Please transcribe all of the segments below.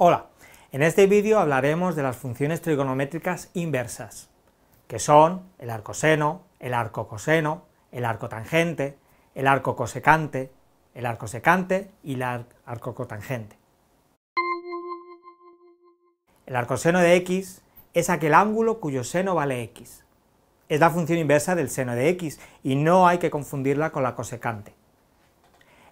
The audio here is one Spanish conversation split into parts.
Hola, en este vídeo hablaremos de las funciones trigonométricas inversas, que son el arcoseno, el arco el arcotangente, el arco cosecante, el arco secante y el arcocotangente. El arcoseno de x es aquel ángulo cuyo seno vale x. Es la función inversa del seno de x y no hay que confundirla con la cosecante.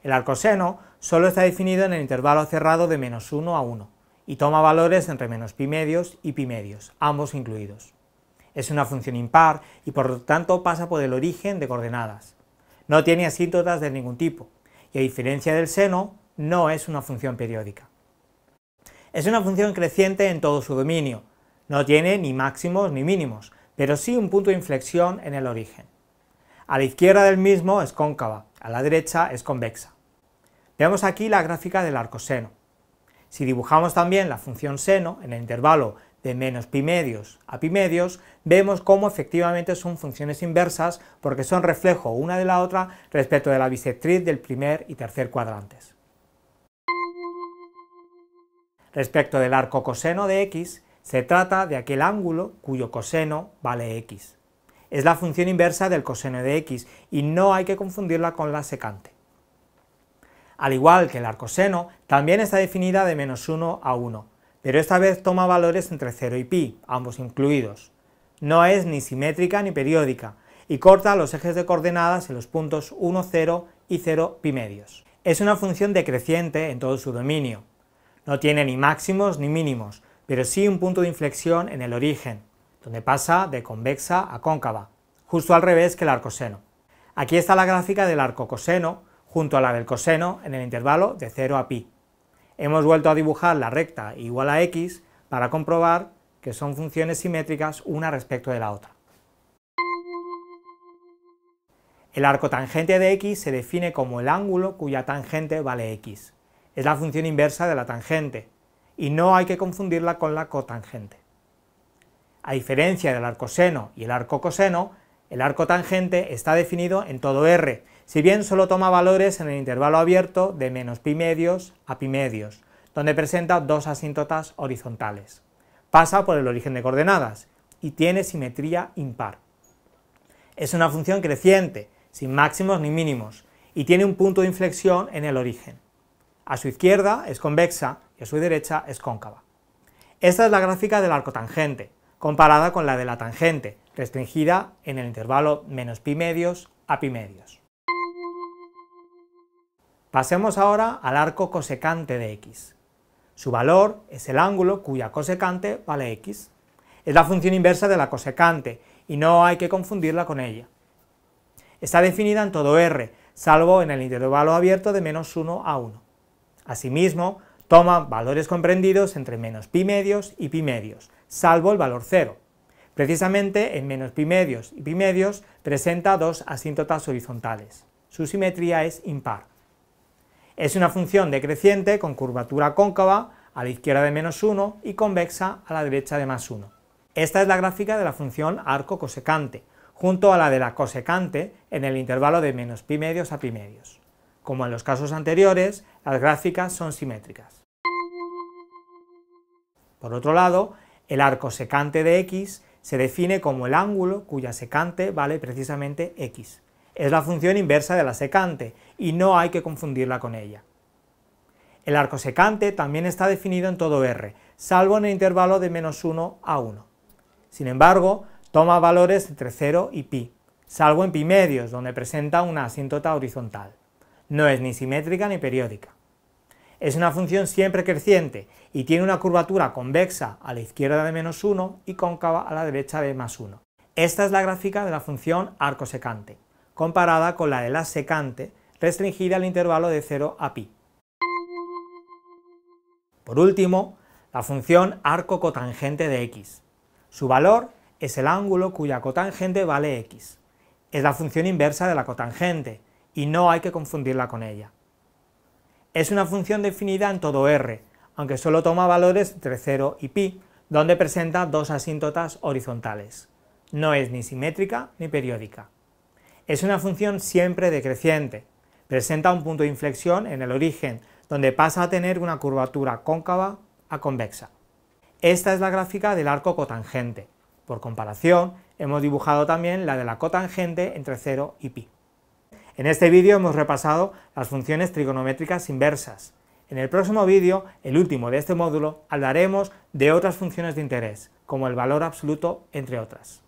El arcoseno solo está definido en el intervalo cerrado de menos 1 a 1 y toma valores entre menos pi medios y pi medios, ambos incluidos. Es una función impar y por lo tanto pasa por el origen de coordenadas. No tiene asíntotas de ningún tipo y a diferencia del seno, no es una función periódica. Es una función creciente en todo su dominio, no tiene ni máximos ni mínimos, pero sí un punto de inflexión en el origen. A la izquierda del mismo es cóncava, a la derecha es convexa. Veamos aquí la gráfica del arcoseno. Si dibujamos también la función seno en el intervalo de menos pi medios a pi medios, vemos cómo efectivamente son funciones inversas porque son reflejo una de la otra respecto de la bisectriz del primer y tercer cuadrantes. Respecto del arco coseno de x, se trata de aquel ángulo cuyo coseno vale x. Es la función inversa del coseno de x y no hay que confundirla con la secante al igual que el arcoseno, también está definida de menos 1 a 1, pero esta vez toma valores entre 0 y pi, ambos incluidos. No es ni simétrica ni periódica, y corta los ejes de coordenadas en los puntos 1, 0 y 0 pi medios. Es una función decreciente en todo su dominio. No tiene ni máximos ni mínimos, pero sí un punto de inflexión en el origen, donde pasa de convexa a cóncava, justo al revés que el arcoseno. Aquí está la gráfica del arcocoseno junto a la del coseno en el intervalo de 0 a pi. Hemos vuelto a dibujar la recta igual a x para comprobar que son funciones simétricas una respecto de la otra. El arco tangente de x se define como el ángulo cuya tangente vale x. Es la función inversa de la tangente, y no hay que confundirla con la cotangente. A diferencia del arcoseno y el arco coseno, el arco tangente está definido en todo R, si bien solo toma valores en el intervalo abierto de menos pi medios a pi medios, donde presenta dos asíntotas horizontales. Pasa por el origen de coordenadas y tiene simetría impar. Es una función creciente, sin máximos ni mínimos, y tiene un punto de inflexión en el origen. A su izquierda es convexa y a su derecha es cóncava. Esta es la gráfica del arco tangente, comparada con la de la tangente, restringida en el intervalo menos pi medios a pi medios. Pasemos ahora al arco cosecante de x. Su valor es el ángulo cuya cosecante vale x. Es la función inversa de la cosecante y no hay que confundirla con ella. Está definida en todo r, salvo en el intervalo abierto de menos 1 a 1. Asimismo, toma valores comprendidos entre menos pi medios y pi medios, salvo el valor 0. Precisamente en menos pi medios y pi medios presenta dos asíntotas horizontales. Su simetría es impar. Es una función decreciente con curvatura cóncava a la izquierda de menos 1 y convexa a la derecha de más 1. Esta es la gráfica de la función arco cosecante, junto a la de la cosecante en el intervalo de menos pi medios a pi medios. Como en los casos anteriores, las gráficas son simétricas. Por otro lado, el arco secante de x se define como el ángulo cuya secante vale precisamente x. Es la función inversa de la secante y no hay que confundirla con ella. El arco secante también está definido en todo R, salvo en el intervalo de menos 1 a 1. Sin embargo, toma valores entre 0 y pi, salvo en pi medios, donde presenta una asíntota horizontal. No es ni simétrica ni periódica. Es una función siempre creciente y tiene una curvatura convexa a la izquierda de menos 1 y cóncava a la derecha de más 1. Esta es la gráfica de la función arco secante, comparada con la de la secante, restringida al intervalo de 0 a pi. Por último, la función arco cotangente de x. Su valor es el ángulo cuya cotangente vale x. Es la función inversa de la cotangente, y no hay que confundirla con ella. Es una función definida en todo R, aunque solo toma valores entre 0 y pi, donde presenta dos asíntotas horizontales. No es ni simétrica ni periódica. Es una función siempre decreciente. Presenta un punto de inflexión en el origen, donde pasa a tener una curvatura cóncava a convexa. Esta es la gráfica del arco cotangente. Por comparación, hemos dibujado también la de la cotangente entre 0 y pi. En este vídeo hemos repasado las funciones trigonométricas inversas. En el próximo vídeo, el último de este módulo, hablaremos de otras funciones de interés, como el valor absoluto, entre otras.